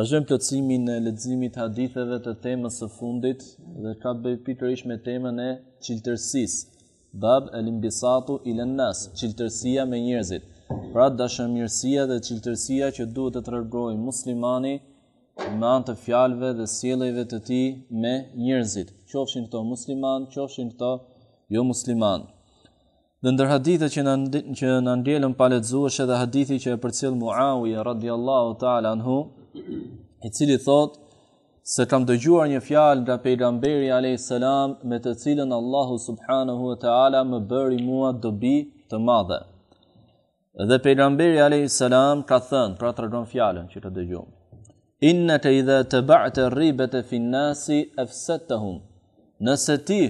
Vazhdojmë plotësimin e leximit të haditheve të temës së fundit dhe ka bëj pikërisht me temën e çiltërsisë. Bab al-imbisatu ilen nas çiltërsia me njerëzit. Pra dashamirësia dhe çiltërsia që duhet të tregoj muslimani me anë të fjalëve dhe sjelljeve të tij me njerëzit, qofshin këto musliman, qofshin këto jo musliman. Dhe ndër hadithe që na që na ndjelën pa lexuar është edhe hadithi që e përcjell Muawiya radhiyallahu ta'ala anhu, i cili thot se kam dëgjuar një fjalë nga pejgamberi alayhi salam me të cilën Allahu subhanahu wa taala më bëri mua dobi të madhe. Dhe pejgamberi alayhi salam ka thënë, pra tregon fjalën që të dëgjuam. Inna ka idha të ba'te të e finnasi e të Nëse ti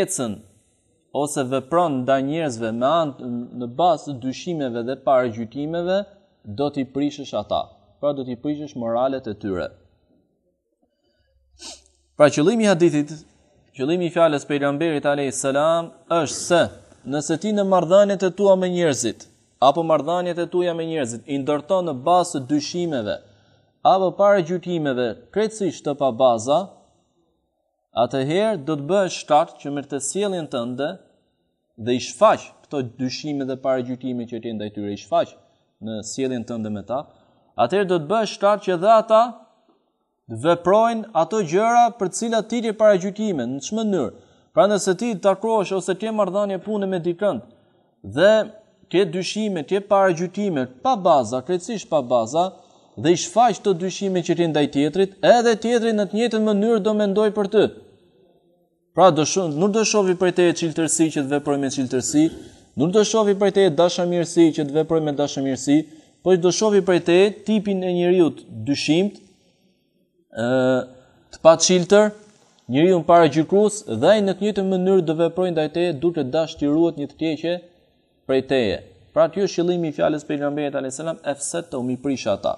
ecën ose vepron nda njerëzve me anë në basë dushimeve dhe pare gjytimeve, do t'i prishësh ata, pra do t'i prishësh moralet e tyre. Pra qëllimi i hadithit, qëllimi i fjalës pejgamberit ramberit salam është se nëse ti në marrëdhëniet e tua me njerëzit apo marrëdhëniet e tua me njerëzit i ndërton në bazë dyshimeve apo pare gjykimeve, krejtësisht të pa baza, atëherë do të bëhesh shtat që mërë të të tënde dhe i shfaq këto dyshime dhe para që ti ndaj tyre i shfaq në sjelljen tënde me ta, atëherë do të bësh shtat që dhe ata veprojnë ato gjëra për të cilat ti je para në çmë mënyrë. Pra nëse ti takrohesh ose ke marrëdhënie pune me dikënd dhe ke dyshime, ke para pa baza, krejtësisht pa baza, dhe i shfaq të dyshime që ti ndaj tjetrit, edhe tjetri në të njëjtën mënyrë do mendoj për ty. Pra do shoh, nuk do shohi për te çiltërsi që të veproj Nuk do shohi prej te dashamirësi që të veproj me dashamirësi, po do shohi prej te tipin e njeriu të dyshimt, ë të pa çiltër, njeriu para gjykuës dhe ai në të njëjtën mënyrë do veproj ndaj te duke dashtiruar një të keqe prej teje. Pra të është qëllimi i fjalës pejgamberit alayhis salam, efset të umi prish ata.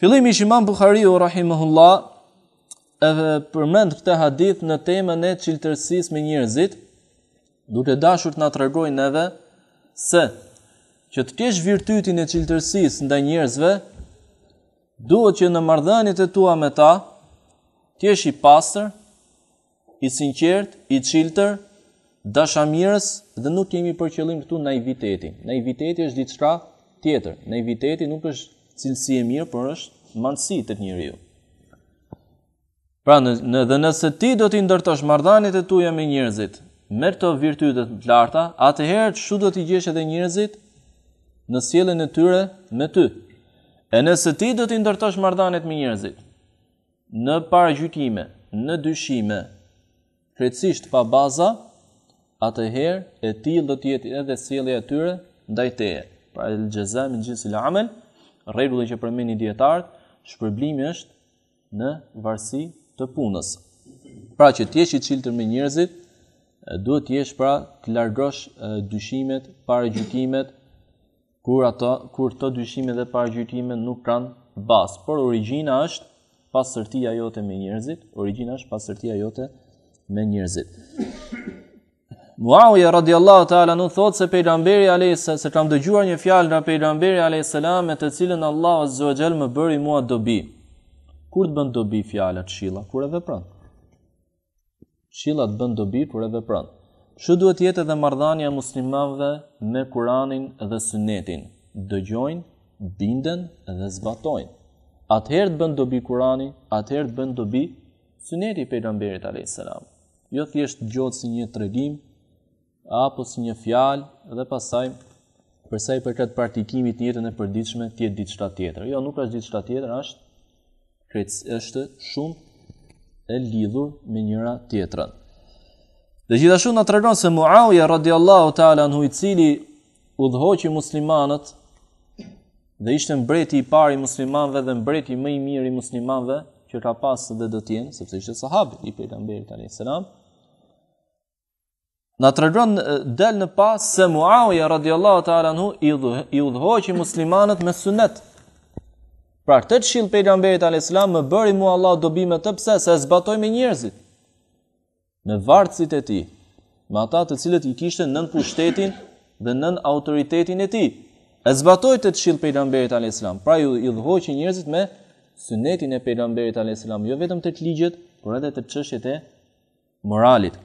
Fillimi i Imam Buhariu rahimahullahu edhe përmend këtë hadith në temën e çiltërsisë me njerëzit, duke dashur të na tregojnë edhe se që të kesh virtytin e cilërtësisë ndaj njerëzve, duhet që në marrëdhëniet e tua me ta të jesh i pastër, i sinqert, i cilëtr, dashamirës dhe nuk kemi për qëllim këtu në naiviteti. Naiviteti është diçka tjetër. Naiviteti nuk është cilësi e mirë, por është mandsi tek njeriu. Pra në, në dhe nëse ti do t'i ndërtosh marrëdhëniet e tua me njerëzit, merr të virtytet të larta, atëherë çu do të gjesh edhe njerëzit në sjelljen e tyre me ty. E nëse ti do të ndërtosh marrëdhëniet me njerëzit në paragjykime, në dyshime, krejtësisht pa baza, atëherë e ti do të jetë edhe sjellja e tyre ndaj teje. Pra el jaza min jinsi el amal, rregulli që përmendin dietarët, shpërblimi është në varsi të punës. Pra që të jesh i çiltër me njerëzit, duhet të jesh pra të largosh dyshimet, paragjykimet kur ato kur ato dyshime dhe paragjykime nuk kanë bazë, por origjina është pasërtia jote me njerëzit, origjina është pasërtia jote me njerëzit. Muawiya radiallahu ta'ala nuk thot se pejgamberi alayhis se kam dëgjuar një fjalë nga pejgamberi alayhis salam me të cilën Allahu azza wa jall më bëri mua dobi. Kur të bën dobi fjala të shilla, kur e vepron. Shilat bën dobi kur e vepron. Çu duhet jetë edhe marrëdhënia e muslimanëve me Kur'anin dhe Sunetin. Dëgjojnë, bindën dhe zbatojnë. Atëherë të bën dobi Kur'ani, atëherë të bën dobi Suneti e pejgamberit alayhis salam. Jo thjesht dëgjot si një tregim apo si një fjalë dhe pasaj për i përket praktikimit në jetën e përditshme, ti e di çfarë tjetër. Jo, nuk është diçka tjetër, është është shumë e lidhur me njëra tjetrën. Dhe gjithashtu na tregon se Muawiya radiallahu ta'ala anhu i cili udhëhoqi muslimanët dhe ishte mbreti i parë i muslimanëve dhe mbreti më i mirë i muslimanëve që ka pasë dhe do sepse ishte sahab i pejgamberit tani selam. Na tregon dal në pas se Muawiya radiallahu ta'ala anhu i udhëhoqi muslimanët me sunet. Pra këtë të shilë pejgamberit al-Islam më bëri mu Allah dobi me të pse se zbatoj me njerëzit. Në vartësit e ti, me ata të cilët i kishtë nën pushtetin dhe nën autoritetin e ti. E zbatoj të të shilë pejgamberit al-Islam. Pra ju i dhoj që njerëzit me sënetin e pejgamberit al-Islam. Jo vetëm të të ligjet, por edhe të qëshet e moralit.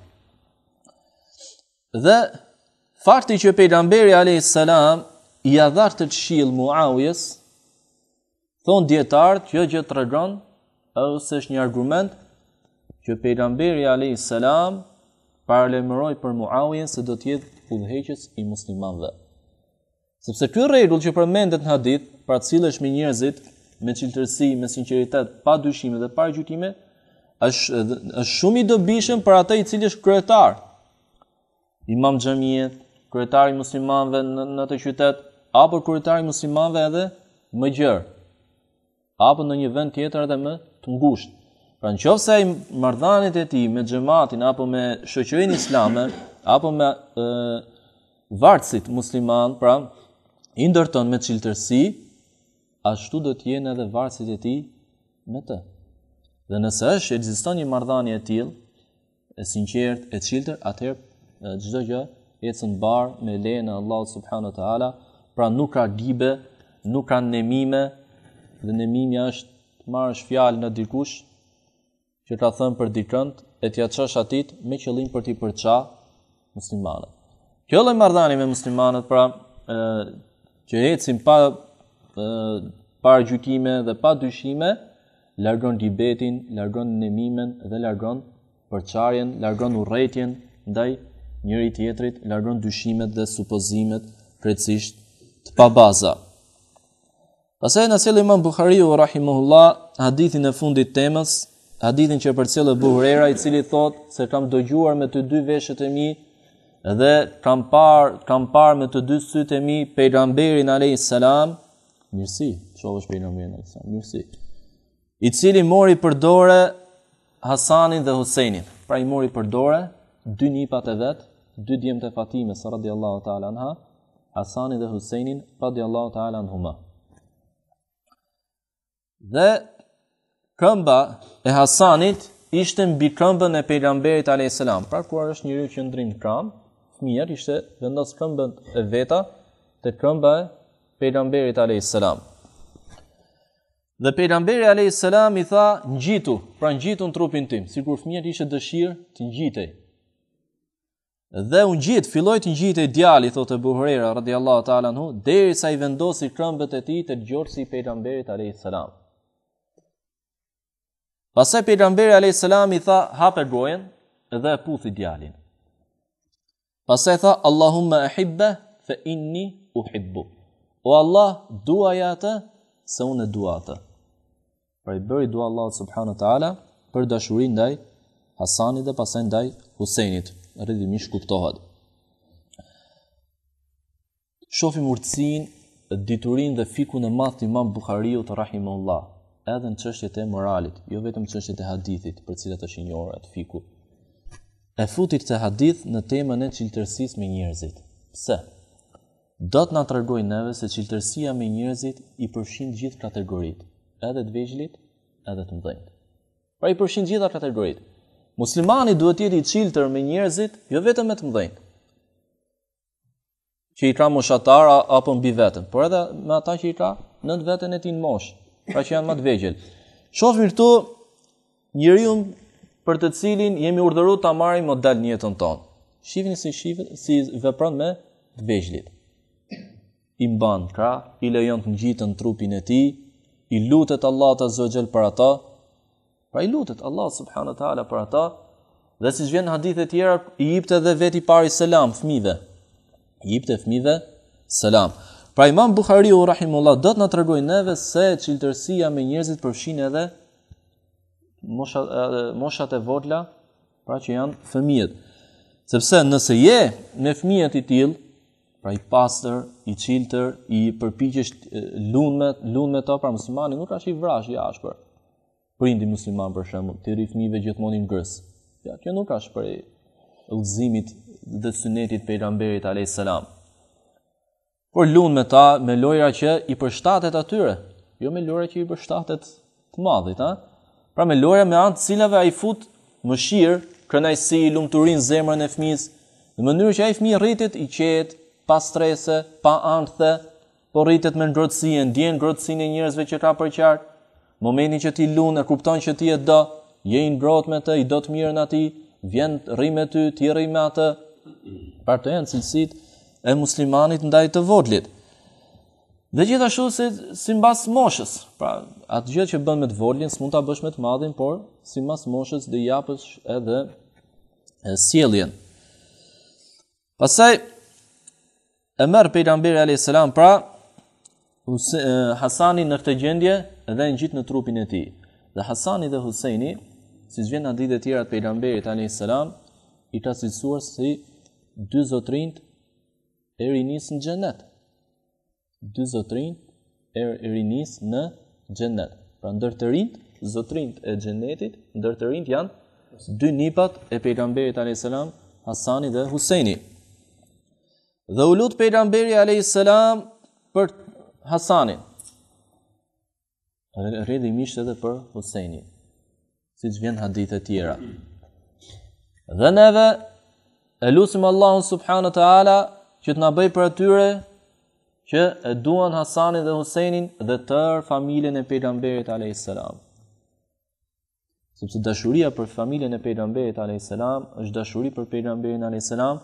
Dhe farti që pejgamberi al-Islam i adhartë të të shilë muawjes, Thonë djetartë, kjo gjë të regon, ose është një argument, që pejgamberi alej Salam paralajmëroi për Muawiyen se do të jetë udhëheqës i muslimanëve. Sepse kjo rregull që përmendet në hadith, pra është me njerëzit me cilësi, me sinqeritet, pa dyshime dhe pa gjykime, është është shumë i dobishëm për atë i cili është kryetar. Imam xhamie, kryetari i muslimanëve në, në atë qytet apo kryetari i muslimanëve edhe më gjerë apo në një vend tjetër edhe më të ngushtë. Pra nëse ai mardhanit e tij me xhamatin apo me shëqërin islame apo me ë varësit musliman, pra i ndërton me cilëtërsi, ashtu do të jenë edhe varësit e tij me të. Dhe nëse është ekziston një mardhani e tillë, e sinqertë, e cilëtër, atëherë çdo gjë ecën bar me lehen e Allahut subhanahu wa taala, pra nuk ka gibe, nuk ka nemime, dhe në është të marrë fjalë në dikush që ka thënë për dikënd e t'ja qësh atit me qëllim për t'i përqa muslimanët. Kjo lloj marrëdhënie me muslimanët pra ë që ecim pa ë para gjykime dhe pa dyshime largon dibetin, largon nemimin dhe largon përçarjen, largon urrëtitjen ndaj njëri tjetrit, largon dyshimet dhe supozimet krejtësisht të pa baza. Pasaj në selë imam Bukhariu, rahimuhullah, hadithin e fundit temës, hadithin që për selë buhrera, i cili thot se kam dëgjuar me të dy veshët e mi, dhe kam par, kam par me të dy sëtë e mi, pejramberin a.s. Mirësi, që o është pejramberin a.s. Mirësi. I cili mori për dore Hasanin dhe Husejnin. Pra i mori për dore, dy një e vetë, dy djemë të fatime, së radiallahu ta'ala nëha, Hasanin dhe Husejnin, pa radiallahu ta'ala nëhumë dhe këmba e Hasanit ishte në bikëmbën e pejgamberit a.s. Pra, kuar është njëri që ndrinë kam, fëmijër ishte vendosë këmbën e veta të këmba e pejgamberit a.s. Dhe pejgamberi a.s. i tha "Ngjitu, pra ngjitu në trupin tim, si kur ishte dëshirë të ngjitej." Dhe unë gjitë, filloj të ngjitej djali, thotë e buhrera, rrëdi Allah të deri sa i vendosi këmbët e ti të gjorsi pejgamberit a.s. Pasaj pejgamberi a.s. i tha hape gojen dhe puthi djalin. Pasaj tha Allahumma uhibba fa inni uhibbu. O Allah, dua jate, se unë dua Pra i bëri dua Allahu subhanahu taala për dashurinë ndaj Hasanit dhe pasaj ndaj Huseinit, rrëdhimish kuptohet. Shofim urtësin, diturin dhe fikun e mati imam Bukhariu të rahim Allah, edhe në çështjet e moralit, jo vetëm çështjet e hadithit, për cilat është i njohur atë fiku. E futit të hadith në temën e qiltërsis me njerëzit. Pse? Do të na të rëgoj neve se qiltërsia me njerëzit i përshin gjithë kategorit, edhe të vegjëlit, edhe të mdhenjt. Pra i përshin gjitha kategorit. Muslimani duhet jeti i qiltër me njerëzit, jo vetëm me të mdhenjt që i ka moshatara apo mbi veten, por edhe me ata që i ka nën veten e tij në moshë, pra që janë më të vegjël. Shohim këtu njeriu për të cilin jemi urdhëruar ta marrim model në jetën tonë. Shihni si shifet, si vepron me të vegjëlit. I mban kra, i lejon të ngjitën trupin e tij, i lutet Allah të zëgjel për ata, pra i lutet Allah subhanu teala për ata, dhe si zhvjen në hadithet tjera, i jipte dhe veti pari selam, fmive, i jipte fmive, selam. Pra Imam Buhariu rahimullah do të na tregojë neve se çiltërsia me njerëzit përfshin edhe moshat e vogla, pra që janë fëmijët. Sepse nëse je me fëmijët i tillë, pra i pastër, i çiltër, i përpiqesh lundme, lundme to pra muslimani nuk ashtë i vrash i ashpër. Prindi musliman për shembull, ti rri fëmijëve gjithmonë në Ja, kjo nuk ashtë për udhëzimit dhe sunetit pejgamberit alayhis salam por lund me ta me lojra që i përshtatet atyre, jo me lojra që i përshtatet të madhit, ha? pra me lojra me antë cilave a i fut më shirë, kërna i si i lumë të rinë zemrën e fmis, në mënyrë që a i fmi rritit i qetë, pa strese, pa antëthe, po rritit me në grotësi e ndjenë grotësi në që ka përqartë, momeni që ti lund e kupton që ti e do, je i në me të, i do të mirë në vjen rrimë me ty, ti me atë, partë e e muslimanit ndaj të vodlit. Dhe gjithashtu si, si mbas moshës, pra atë gjithë që bën me të vodlin, së mund të bësh me të madhin, por si mbas moshës dhe japësh edhe e, sieljen. Pasaj, e mërë pejtë ambirë a.s. pra, Hasani në këtë gjendje edhe në gjitë në trupin e ti. Dhe Hasani dhe Huseini, si zhvjen në ditë e tjera të pejtë ambirë a.s. i ka sisuar si dy zotrinë e rinis në gjennet. Dy zotrin e er, rinis në gjennet. Pra ndër të rinjt, zotrin e gjennetit, ndër të rinjt janë dy nipat e pejgamberit a.s. Hasani dhe Huseni. Dhe u lutë pejgamberi a.s. për Hasanin. Redi i mishë edhe për Huseni. Si që vjen hadith e tjera. Dhe neve, e lusim Allahun subhanu të ala, që të na bëj për atyre që e duan Hasanin dhe Husenin dhe tërë familjen e pejgamberit alayhis salam. Sepse dashuria për familjen e pejgamberit alayhis salam është dashuri për pejgamberin alayhis salam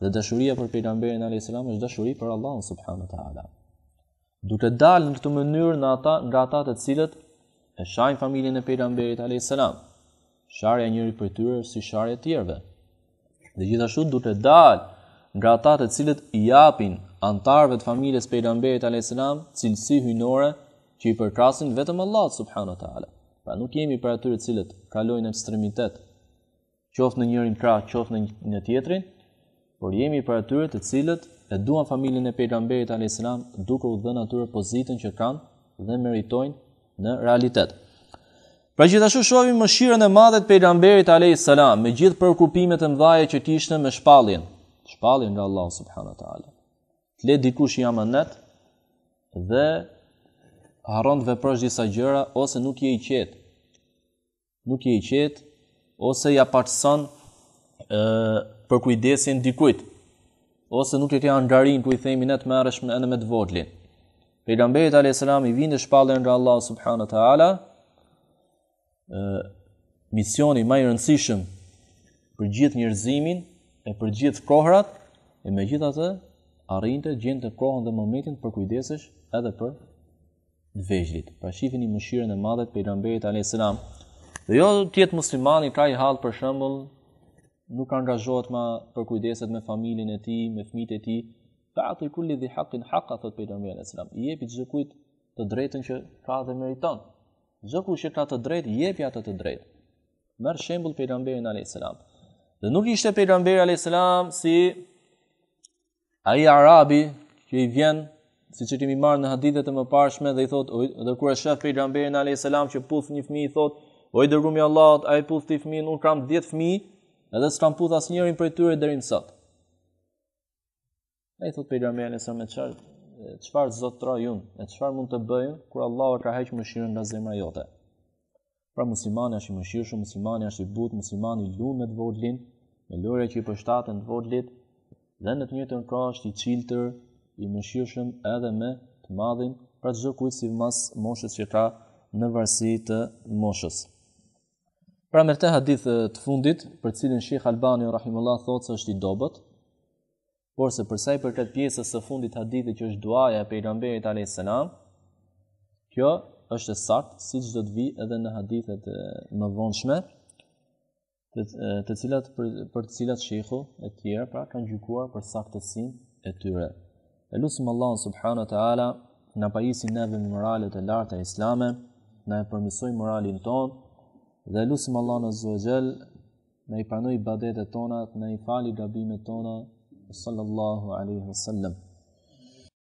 dhe dashuria për pejgamberin alayhis salam është dashuri për Allahun subhanahu wa taala. e dalë në këtë mënyrë nga ata nga ata të cilët e shajnë familjen e pejgamberit alayhis salam. Sharja e njëri për tyre si sharja e tjerëve. Dhe gjithashtu e dalë nga ata të cilët i japin antarëve të familjes pejgamberit alayhis salam cilësi hyjnore që i përkasin vetëm Allah subhanahu wa taala. Pra nuk jemi për atyre të cilët kalojnë në ekstremitet, qoftë në njërin krah, qoftë në një tjetrin, por jemi për atyre të cilët e duan familjen e pejgamberit alayhis salam duke u dhënë atyre pozitën që kanë dhe meritojnë në realitet. Pra gjithashtu shohim mëshirën e madhe të pejgamberit alayhis salam me gjithë përkupimet e mëdha që kishte me shpalljen, shpalli nga Allah wa ta'ala. Të le dikush i amanet dhe haron të veprosh disa gjëra ose nuk je i qetë. Nuk je i qetë ose ja parson uh, për kujdesin dikujt ose nuk e ke angarin ku i themi ne të marrësh në me të vogël. Pejgamberi alayhis salam i vinë shpallën nga Allah subhanahu wa taala. ë misioni më i rëndësishëm për gjithë njerëzimin e për gjithë kohrat, e me gjithë atë, të të kohën dhe momentin për kujdesesh edhe për vejgjit. Pra shifin i mëshirën e madhet për i rambejt a.s. Dhe jo tjetë muslimani ka pra i halë për shëmbull, nuk ka nga ma për kujdeset me familin e ti, me fmit e ti, fa atë i kulli dhe haqin haqa, thot për i rambejt a.s. I jepi të zhëkujt të drejtën që ka dhe meriton. Zhëkujt që ka të drejtë, jepi atë të drejtë. Merë shëmbull për i rambejt a.s. Dhe nuk ishte pejgamberi alayhis salam si ai arabi që i vjen si që kemi marrë në hadithet e më pashme dhe i thot, dhe kura e shëf për i gramberin a.s. që puth një fmi, i thot, o dërgumi Allahot, a i puth të i fmi, nuk kam 10 fmi, edhe së kam puth asë njërin për i tyre dërinë sot. A i thot për i gramberin a.s. me qarë, qëfar zotra jun, e qëfar mund të bëjnë, kur Allah e ka heqë më shirën nga zemra jote. Pra muslimani është i mëshirshëm, muslimani është i butë, muslimani lund me vogëlin, me lëre që i përshtaten të dhe në të njëjtën kohë është i çiltër, i mëshirshëm edhe me të madhin, pra çdo kujt sipas moshës që ka në varësi të moshës. Pra me hadith të fundit, për cilin Sheikh Albani rahimullah thotë se është i dobët, por se përsa i përket pjesës së fundit hadithit që është duaja e pejgamberit alayhis kjo është e sakt, si gjithë do të vi edhe në hadithet e më vonshme, të, të cilat për, për të cilat shikhu e tjera, pra kanë gjukuar për saktësin e tyre. E lusim Allah subhanu të ala, në pajisi neve më moralet e larta islame, në e përmisoj moralin tonë, dhe lusim Allah në zëgjel, në i panoj badetet tonat, në i fali gabimet tonat, sallallahu alaihi sallam.